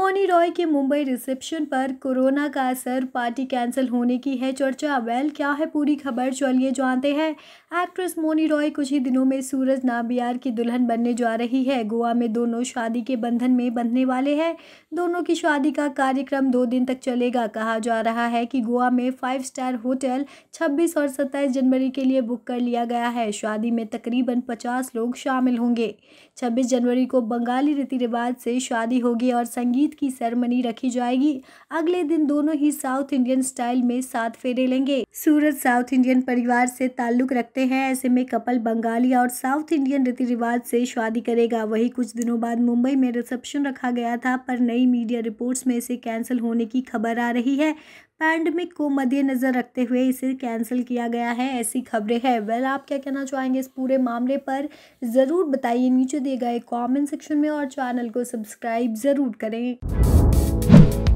मोनी रॉय के मुंबई रिसेप्शन पर कोरोना का असर पार्टी कैंसिल होने की है चर्चा वेल क्या है पूरी खबर चलिए जानते हैं एक्ट्रेस मोनी रॉय कुछ ही दिनों में सूरज नाबियार की दुल्हन बनने जा रही है गोवा में दोनों शादी के बंधन में बंधने वाले हैं दोनों की शादी का कार्यक्रम दो दिन तक चलेगा कहा जा रहा है कि गोवा में फाइव स्टार होटल छब्बीस और सत्ताईस जनवरी के लिए बुक कर लिया गया है शादी में तकरीबन पचास लोग शामिल होंगे छब्बीस जनवरी को बंगाली रीति रिवाज से शादी होगी और संगीत संगीत की सेरेमनी रखी जाएगी अगले दिन दोनों ही साउथ इंडियन स्टाइल में सात फेरे लेंगे सूरज साउथ इंडियन परिवार से ताल्लुक रखते हैं ऐसे में कपल बंगाली और साउथ इंडियन रीति रिवाज से शादी करेगा वही कुछ दिनों बाद मुंबई में रिसेप्शन रखा गया था पर नई मीडिया रिपोर्ट्स में इसे कैंसिल होने की खबर आ रही है पैंडमिक को मद्देनज़र रखते हुए इसे कैंसिल किया गया है ऐसी खबरें हैं वेल आप क्या कहना चाहेंगे इस पूरे मामले पर ज़रूर बताइए नीचे दिए गए कमेंट सेक्शन में और चैनल को सब्सक्राइब ज़रूर करें